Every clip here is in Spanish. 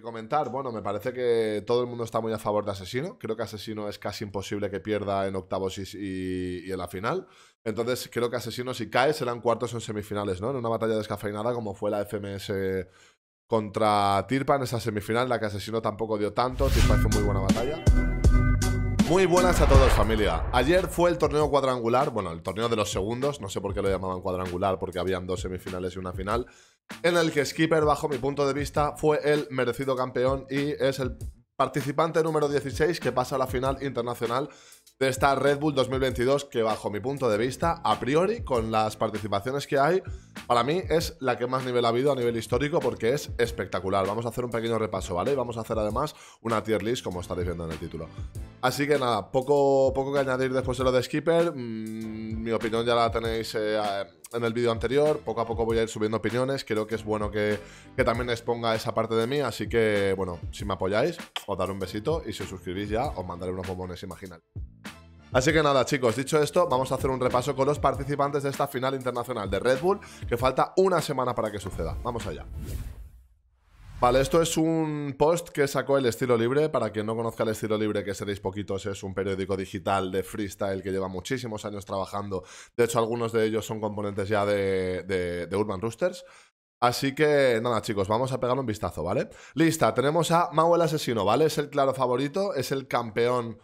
comentar, bueno, me parece que todo el mundo está muy a favor de Asesino. Creo que Asesino es casi imposible que pierda en octavos y, en la final. Entonces creo que Asesino si cae serán cuartos o en semifinales, ¿no? En una batalla descafeinada como fue la FMS contra Tirpa en esa semifinal, la que Asesino tampoco dio tanto. Tirpa hizo muy buena batalla. Muy buenas a todos, familia. Ayer fue el torneo cuadrangular, bueno, el torneo de los segundos, no sé por qué lo llamaban cuadrangular, porque habían dos semifinales y una final en el que Skipper, bajo mi punto de vista, fue el merecido campeón y es el participante número 16 que pasa a la final internacional de esta Red Bull 2022 que bajo mi punto de vista, a priori, con las participaciones que hay, para mí es la que más nivel ha habido a nivel histórico porque es espectacular. Vamos a hacer un pequeño repaso, ¿vale? y Vamos a hacer además una tier list como estaréis viendo en el título. Así que nada, poco, poco que añadir después de lo de Skipper. Mm, mi opinión ya la tenéis eh, en el vídeo anterior. Poco a poco voy a ir subiendo opiniones. Creo que es bueno que, que también exponga esa parte de mí. Así que, bueno, si me apoyáis, os daré un besito. Y si os suscribís ya, os mandaré unos bombones imaginarios. Así que nada, chicos, dicho esto, vamos a hacer un repaso con los participantes de esta final internacional de Red Bull, que falta una semana para que suceda. Vamos allá. Vale, esto es un post que sacó el Estilo Libre. Para quien no conozca el Estilo Libre, que seréis poquitos, es un periódico digital de freestyle que lleva muchísimos años trabajando. De hecho, algunos de ellos son componentes ya de, Urban Roosters. Así que nada, chicos, vamos a pegar un vistazo, ¿vale? Lista, tenemos a Mau el Asesino, ¿vale? Es el claro favorito, es el campeón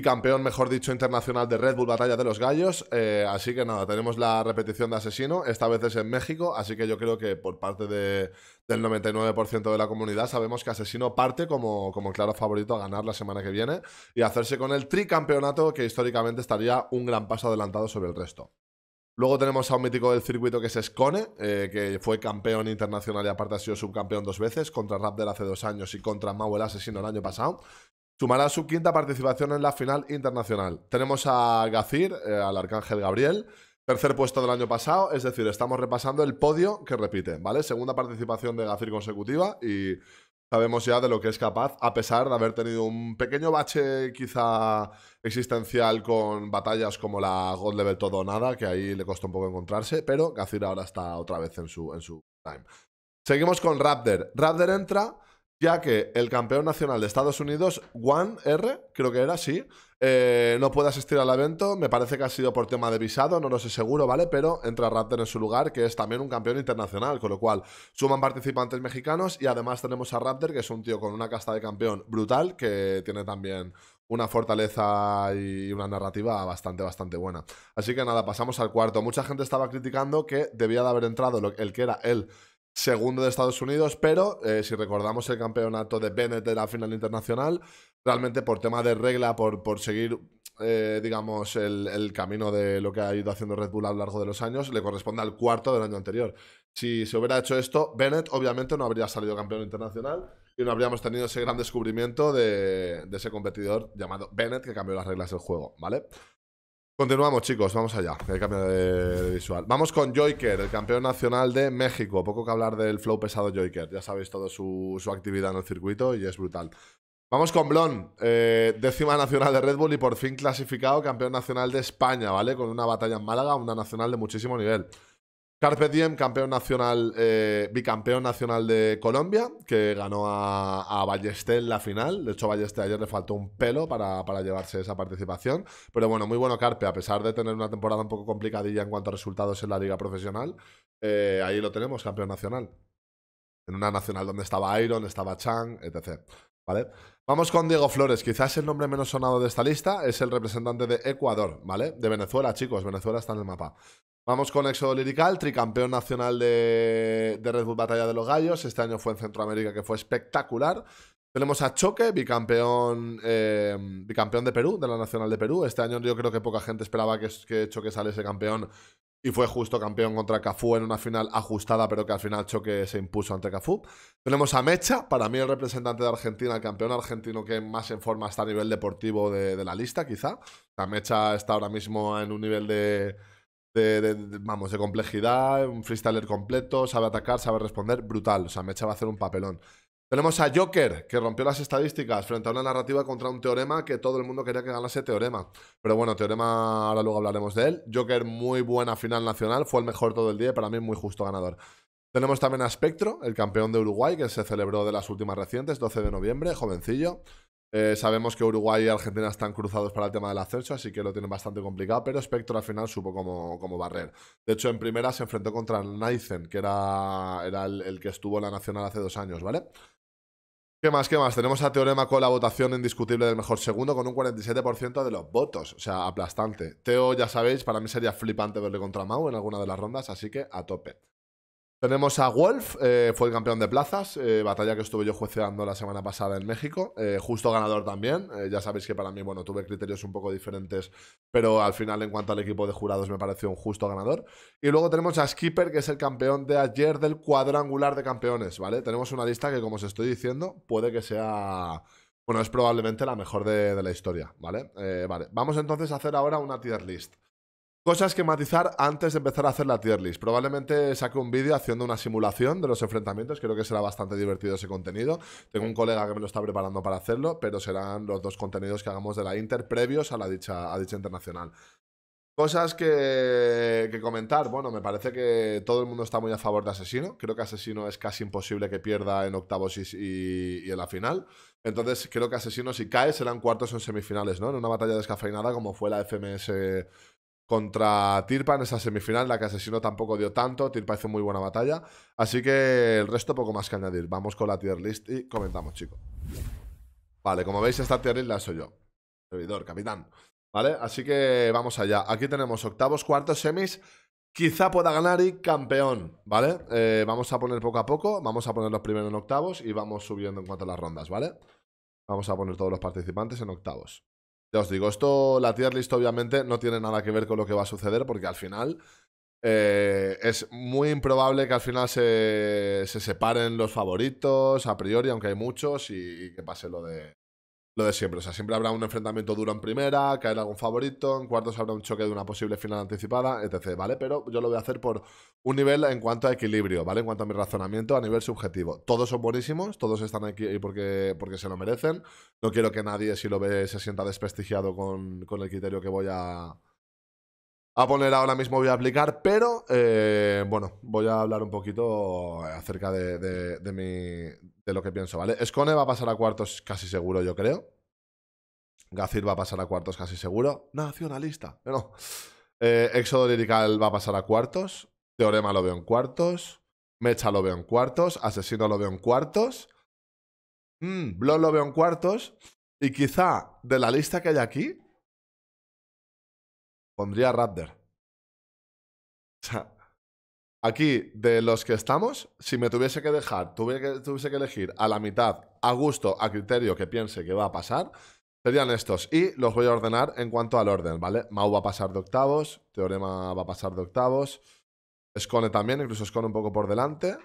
campeón, mejor dicho, internacional de Red Bull Batalla de los Gallos. Eh, así que nada, tenemos la repetición de Asesino, esta vez es en México, así que yo creo que por parte del 99% de la comunidad sabemos que Asesino parte como, como claro favorito a ganar la semana que viene y hacerse con el tricampeonato que históricamente estaría un gran paso adelantado sobre el resto. Luego tenemos a un mítico del circuito que es Escone, eh, que fue campeón internacional y aparte ha sido subcampeón dos veces, contra Raptor hace dos años y contra el Asesino el año pasado. Sumará su quinta participación en la final internacional. Tenemos a Gacir, eh, al Arcángel Gabriel, tercer puesto del año pasado, es decir, estamos repasando el podio que repite, ¿vale? Segunda participación de Gacir consecutiva y sabemos ya de lo que es capaz, a pesar de haber tenido un pequeño bache quizá existencial con batallas como la God Level Todo Nada, que ahí le costó un poco encontrarse, pero Gacir ahora está otra vez en su, en su time. Seguimos con Raptor. Raptor entra ya que el campeón nacional de Estados Unidos, Juan R, creo que era, sí, eh, no puede asistir al evento. Me parece que ha sido por tema de visado, no lo sé seguro, ¿vale? Pero entra Raptor en su lugar, que es también un campeón internacional, con lo cual suman participantes mexicanos y además tenemos a Raptor, que es un tío con una casta de campeón brutal, que tiene también una fortaleza y una narrativa bastante, bastante buena. Así que nada, pasamos al cuarto. Mucha gente estaba criticando que debía de haber entrado el que era él, segundo de Estados Unidos, pero eh, si recordamos el campeonato de Bennett de la final internacional, realmente por tema de regla, por, por seguir, eh, digamos, el, camino de lo que ha ido haciendo Red Bull a lo largo de los años, le corresponde al cuarto del año anterior. Si se hubiera hecho esto, Bennett obviamente no habría salido campeón internacional y no habríamos tenido ese gran descubrimiento de ese competidor llamado Bennett que cambió las reglas del juego, ¿vale? Continuamos, chicos, vamos allá. El cambio de visual. Vamos con Joiker, el campeón nacional de México. Poco que hablar del flow pesado Joiker. Ya sabéis toda su, actividad en el circuito y es brutal. Vamos con Blon, eh, décima nacional de Red Bull y por fin clasificado campeón nacional de España, ¿vale? Con una batalla en Málaga, una nacional de muchísimo nivel. Carpe Diem, campeón nacional, eh, bicampeón nacional de Colombia, que ganó a, a en la final. De hecho, Ballesté ayer le faltó un pelo para, llevarse esa participación. Pero bueno, muy bueno Carpe, a pesar de tener una temporada un poco complicadilla en cuanto a resultados en la liga profesional. Eh, ahí lo tenemos, campeón nacional. En una nacional donde estaba Iron, estaba Chang, etc. Vamos con Diego Flores, quizás el nombre menos sonado de esta lista es el representante de Ecuador, ¿vale? De Venezuela, chicos, Venezuela está en el mapa. Vamos con Éxodo Lirical, tricampeón nacional de, Red Bull Batalla de los Gallos. Este año fue en Centroamérica, que fue espectacular. Tenemos a Choque, bicampeón, eh, bicampeón de Perú, de la Nacional de Perú. Este año yo creo que poca gente esperaba que, que Choque saliese campeón y fue justo campeón contra Cafú en una final ajustada, pero que al final Choque se impuso ante Cafú. Tenemos a Mecha, para mí el representante de Argentina, el campeón argentino que más en forma está a nivel deportivo de, la lista, quizá. La Mecha está ahora mismo en un nivel de, vamos, de complejidad, un freestyler completo, sabe atacar, sabe responder, brutal. O sea, Mecha va a hacer un papelón. Tenemos a Joker, que rompió las estadísticas frente a una narrativa contra un teorema que todo el mundo quería que ganase teorema. Pero bueno, teorema, ahora luego hablaremos de él. Joker, muy buena final nacional, fue el mejor todo el día y para mí muy justo ganador. Tenemos también a Spectro, el campeón de Uruguay, que se celebró de las últimas recientes, 12 de noviembre, jovencillo. Eh, sabemos que Uruguay y Argentina están cruzados para el tema del ascenso, así que lo tienen bastante complicado, pero Spectro al final supo como, como barrer. De hecho, en primera se enfrentó contra Naizen, que era, era el, que estuvo en la Nacional hace dos años, ¿vale? ¿Qué más? ¿Qué más? Tenemos a Teorema con la votación indiscutible del mejor segundo con un 47% de los votos. O sea, aplastante. Teo, ya sabéis, para mí sería flipante verle contra Mau en alguna de las rondas, así que a tope. Tenemos a Wolf, eh, fue el campeón de plazas, eh, batalla que estuve yo jueceando la semana pasada en México, eh, justo ganador también, ya sabéis que para mí, bueno, tuve criterios un poco diferentes, pero al final en cuanto al equipo de jurados me pareció un justo ganador. Y luego tenemos a Skipper, que es el campeón de ayer del cuadrangular de campeones, ¿vale? Tenemos una lista que, como os estoy diciendo, puede que sea, bueno, es probablemente la mejor de, de la historia, ¿vale? vale, vamos entonces a hacer ahora una tier list. Cosas que matizar antes de empezar a hacer la tier list. Probablemente saque un vídeo haciendo una simulación de los enfrentamientos. Creo que será bastante divertido ese contenido. Tengo un colega que me lo está preparando para hacerlo, pero serán los dos contenidos que hagamos de la Inter previos a la dicha, a dicha internacional. Cosas que, que comentar. Bueno, me parece que todo el mundo está muy a favor de Asesino. Creo que Asesino es casi imposible que pierda en octavos y, en la final. Entonces creo que Asesino si cae serán cuartos en semifinales, ¿no? En una batalla descafeinada como fue la FMS contra Tirpa en esa semifinal, la que Asesino tampoco dio tanto. Tirpa hizo muy buena batalla. Así que el resto poco más que añadir. Vamos con la tier list y comentamos, chicos. Vale, como veis, esta tier list la soy yo. Servidor, capitán. ¿Vale? Así que vamos allá. Aquí tenemos octavos, cuartos, semis. Quizá pueda ganar y campeón, ¿vale? Eh, vamos a poner poco a poco, vamos a poner los primeros en octavos y vamos subiendo en cuanto a las rondas, ¿vale? Vamos a poner todos los participantes en octavos. Ya os digo, esto, la tier list obviamente no tiene nada que ver con lo que va a suceder porque al final eh, es muy improbable que al final se, se, separen los favoritos a priori, aunque hay muchos, y que pase lo de, lo de siempre. O sea, siempre habrá un enfrentamiento duro en primera, caer algún favorito, en cuartos habrá un choque de una posible final anticipada, etc. ¿Vale? Pero yo lo voy a hacer por un nivel en cuanto a equilibrio, ¿vale? En cuanto a mi razonamiento a nivel subjetivo. Todos son buenísimos, todos están aquí porque, porque se lo merecen. No quiero que nadie, si lo ve, se sienta desprestigiado con, con el criterio que voy a a poner ahora mismo, voy a aplicar, pero eh, bueno, voy a hablar un poquito acerca de, de, mi, de lo que pienso, ¿vale? Escone va a pasar a cuartos casi seguro, yo creo. Gazir va a pasar a cuartos casi seguro. Nacionalista, no. Eh, Éxodo Lirical va a pasar a cuartos. Teorema lo veo en cuartos. Mecha lo veo en cuartos. Asesino lo veo en cuartos. Mm, lo veo en cuartos. Y quizá de la lista que hay aquí, pondría Raptor. O sea, aquí, de los que estamos, si me tuviese que dejar, tuviese que, elegir a la mitad, a gusto, a criterio que piense que va a pasar, serían estos. Y los voy a ordenar en cuanto al orden, ¿vale? Mau va a pasar de octavos, Teorema va a pasar de octavos, Scone también, incluso Scone un poco por delante.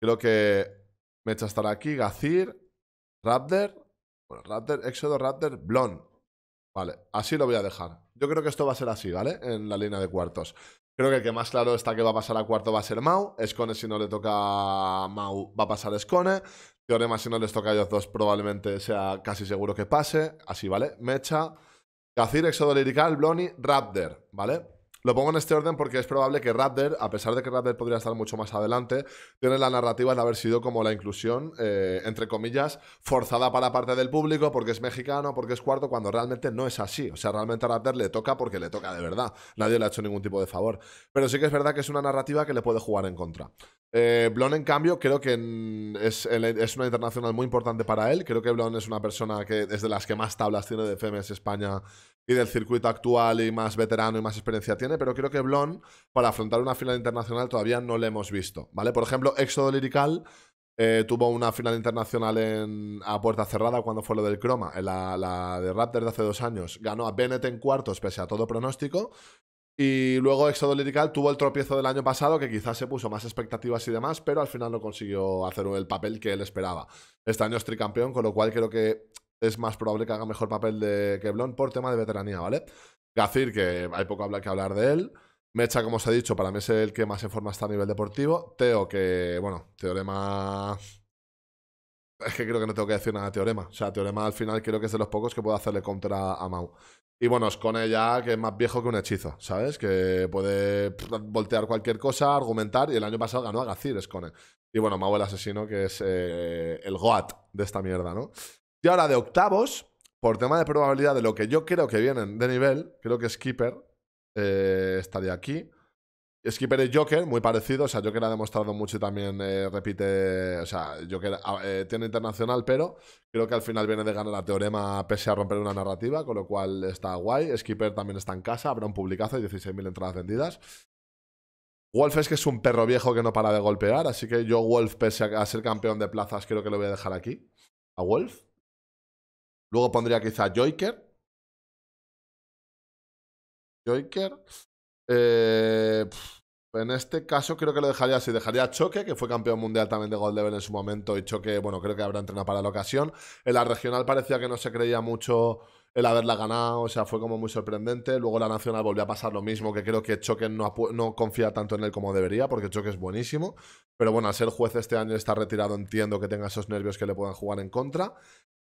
Creo que Mecha estará aquí, Gazir, Raptor, bueno, Raptor, Éxodo, Raptor, Blon. Vale, así lo voy a dejar. Yo creo que esto va a ser así, ¿vale? En la línea de cuartos. Creo que el que más claro está que va a pasar a cuarto va a ser Mau. Escone, si no le toca a Mau, va a pasar Escone. Teorema, si no les toca a ellos dos, probablemente sea casi seguro que pase. Así, ¿vale? Mecha, Gazir, Exodo Lirical, Bloni, Raptor, ¿vale? Lo pongo en este orden porque es probable que Raptor, a pesar de que Raptor podría estar mucho más adelante, tiene la narrativa de haber sido como la inclusión, eh, entre comillas, forzada para parte del público porque es mexicano, porque es cuarto, cuando realmente no es así. O sea, realmente a Raptor le toca porque le toca de verdad. Nadie le ha hecho ningún tipo de favor. Pero sí que es verdad que es una narrativa que le puede jugar en contra. Eh, Blon, en cambio, creo que es, una internacional muy importante para él. Creo que Blon es una persona que es de las que más tablas tiene de FEMES España y del circuito actual y más veterano y más experiencia tiene, pero creo que Blon, para afrontar una final internacional, todavía no le hemos visto, ¿vale? Por ejemplo, Éxodo Lirical eh, tuvo una final internacional a puerta cerrada cuando fue lo del Croma, en la, de Raptor de hace dos años. Ganó a Bennett en cuartos pese a todo pronóstico. Y luego Éxodo Lirical tuvo el tropiezo del año pasado, que quizás se puso más expectativas y demás, pero al final no consiguió hacer el papel que él esperaba. Este año es tricampeón, con lo cual creo que es más probable que haga mejor papel de, que por tema de veteranía, ¿vale? Gacir que hay poco que hablar de él. Mecha, como os he dicho, para mí es el que más en forma está a nivel deportivo. Teo, que, bueno, Teorema. Es que creo que no tengo que decir nada de Teorema. O sea, Teorema al final creo que es de los pocos que puedo hacerle contra a Mau. Y bueno, Scone ya, que es más viejo que un hechizo, ¿sabes? Que puede voltear cualquier cosa, argumentar. Y el año pasado ganó a Gazir Scone. Y bueno, Mau el asesino, que es eh, el Goat de esta mierda, ¿no? Y ahora de octavos, por tema de probabilidad de lo que yo creo que vienen de nivel, creo que Skipper eh, estaría aquí. Skipper y Joker, muy parecido. O sea, Joker ha demostrado mucho y también eh, repite. O sea, Joker ah, eh, tiene internacional, pero creo que al final viene de ganar a Teorema pese a romper una narrativa, con lo cual está guay. Skipper también está en casa, habrá un publicazo y 16.000 entradas vendidas. Wolf es que es un perro viejo que no para de golpear, así que yo, Wolf, pese a ser campeón de plazas, creo que lo voy a dejar aquí. A Wolf. Luego pondría quizá Joker. Joker. Eh, en este caso creo que lo dejaría así. Dejaría a Choque, que fue campeón mundial también de Gold Level en su momento. Y Choque, bueno, creo que habrá entrenado para la ocasión. En la regional parecía que no se creía mucho el haberla ganado. O sea, fue como muy sorprendente. Luego la nacional volvió a pasar lo mismo, que creo que Choque no, no confía tanto en él como debería, porque Choque es buenísimo. Pero bueno, al ser juez este año está retirado, entiendo que tenga esos nervios que le puedan jugar en contra.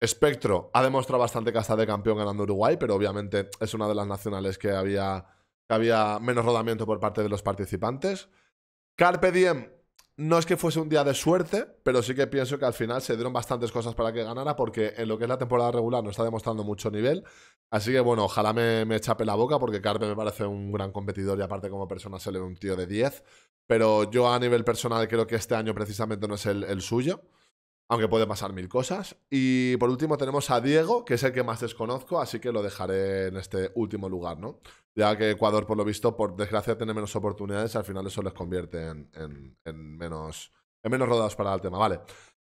Espectro ha demostrado bastante que está de campeón ganando Uruguay, pero obviamente es una de las nacionales que había, que había menos rodamiento por parte de los participantes. Carpe Diem no es que fuese un día de suerte, pero sí que pienso que al final se dieron bastantes cosas para que ganara, porque en lo que es la temporada regular no está demostrando mucho nivel. Así que bueno, ojalá me, me chape la boca, porque Carpe me parece un gran competidor y aparte como persona se le ve un tío de 10. Pero yo a nivel personal creo que este año precisamente no es el suyo aunque puede pasar mil cosas. Y por último tenemos a Diego, que es el que más desconozco, así que lo dejaré en este último lugar, ¿no? Ya que Ecuador, por lo visto, por desgracia, tiene menos oportunidades, al final eso les convierte en, menos, en menos rodados para el tema, ¿vale?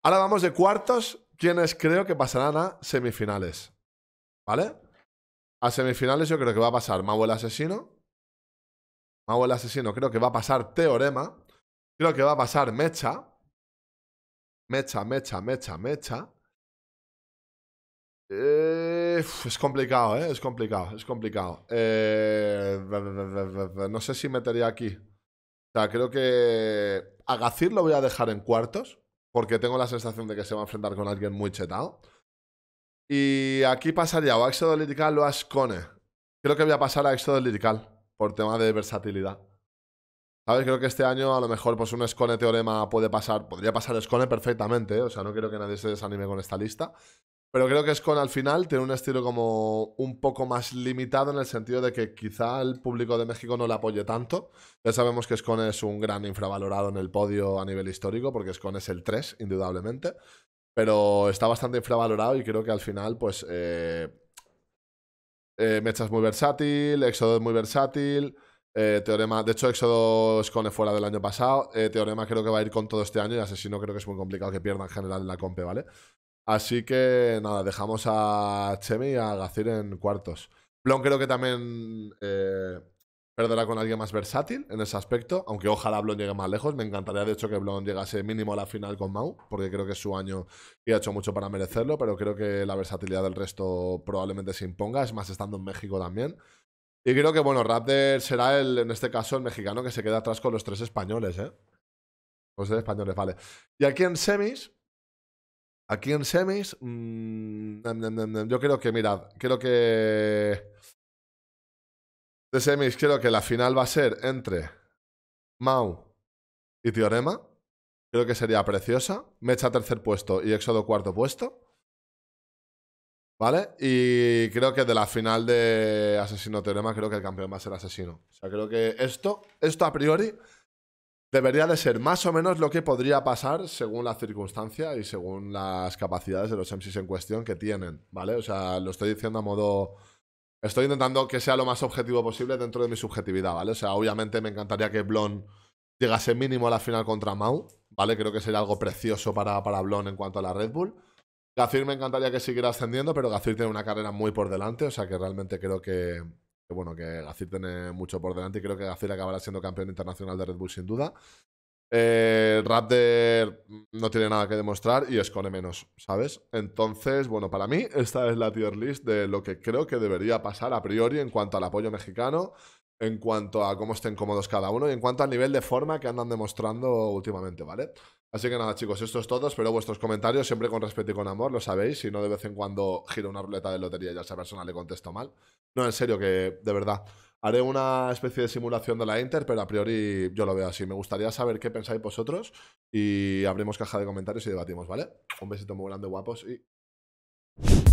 Ahora vamos de cuartos, quienes creo que pasarán a semifinales, ¿vale? A semifinales yo creo que va a pasar Mau el Asesino. Mau el Asesino creo que va a pasar Teorema. Creo que va a pasar Mecha mecha, mecha, mecha, mecha. Eh, es complicado, ¿eh? Es complicado, es complicado. Eh, no sé si metería aquí. O sea, creo que Agacir lo voy a dejar en cuartos, porque tengo la sensación de que se va a enfrentar con alguien muy chetado. Y aquí pasaría o a Éxodo lo o a Creo que voy a pasar a Éxodo Lirical, por tema de versatilidad. ¿Sabes? Creo que este año a lo mejor pues un Scone Teorema puede pasar, podría pasar Scone perfectamente, ¿eh? o sea, no quiero que nadie se desanime con esta lista. Pero creo que Scone al final tiene un estilo como un poco más limitado en el sentido de que quizá el público de México no le apoye tanto. Ya sabemos que Scone es un gran infravalorado en el podio a nivel histórico, porque Scone es el 3, indudablemente. Pero está bastante infravalorado y creo que al final, pues. Eh, eh, Mechas muy versátil, Exodus muy versátil. Eh, teorema, de hecho, Éxodo Scone fuera del año pasado. Eh, teorema creo que va a ir con todo este año y Asesino creo que es muy complicado que pierda en general en la compe, ¿vale? Así que nada, dejamos a Chemi y a Gacir en cuartos. Blon creo que también eh, perderá con alguien más versátil en ese aspecto, aunque ojalá Blon llegue más lejos. Me encantaría de hecho que Blon llegase mínimo a la final con Mau, porque creo que es su año y ha hecho mucho para merecerlo, pero creo que la versatilidad del resto probablemente se imponga, es más estando en México también. Y creo que, bueno, Raptor será el, en este caso, el mexicano que se queda atrás con los tres españoles, ¿eh? Los tres españoles, vale. Y aquí en semis. Aquí en semis. Mm, yo creo que, mirad, creo que. De semis, creo que la final va a ser entre Mau y Teorema. Creo que sería preciosa. Mecha tercer puesto y Éxodo cuarto puesto. ¿Vale? Y creo que de la final de Asesino Teorema, creo que el campeón va a ser Asesino. O sea, creo que esto, esto a priori, debería de ser más o menos lo que podría pasar según la circunstancia y según las capacidades de los MCs en cuestión que tienen, ¿vale? O sea, lo estoy diciendo a modo... Estoy intentando que sea lo más objetivo posible dentro de mi subjetividad, ¿vale? O sea, obviamente me encantaría que Blon llegase mínimo a la final contra Mau, ¿vale? Creo que sería algo precioso para, para Blon en cuanto a la Red Bull. Gacir me encantaría que siguiera ascendiendo, pero Gacir tiene una carrera muy por delante, o sea que realmente creo que, bueno, que Gacir tiene mucho por delante y creo que Gacir acabará siendo campeón internacional de Red Bull sin duda. Eh, Raptor no tiene nada que demostrar y escone menos, ¿sabes? Entonces, bueno, para mí esta es la tier list de lo que creo que debería pasar a priori en cuanto al apoyo mexicano en cuanto a cómo estén cómodos cada uno y en cuanto al nivel de forma que andan demostrando últimamente, ¿vale? Así que nada, chicos, esto es todo. Espero vuestros comentarios, siempre con respeto y con amor, lo sabéis. Si no, de vez en cuando giro una ruleta de lotería y a esa persona le contesto mal. No, en serio, que de verdad. Haré una especie de simulación de la Inter, pero a priori yo lo veo así. Me gustaría saber qué pensáis vosotros y abrimos caja de comentarios y debatimos, ¿vale? Un besito muy grande, guapos y...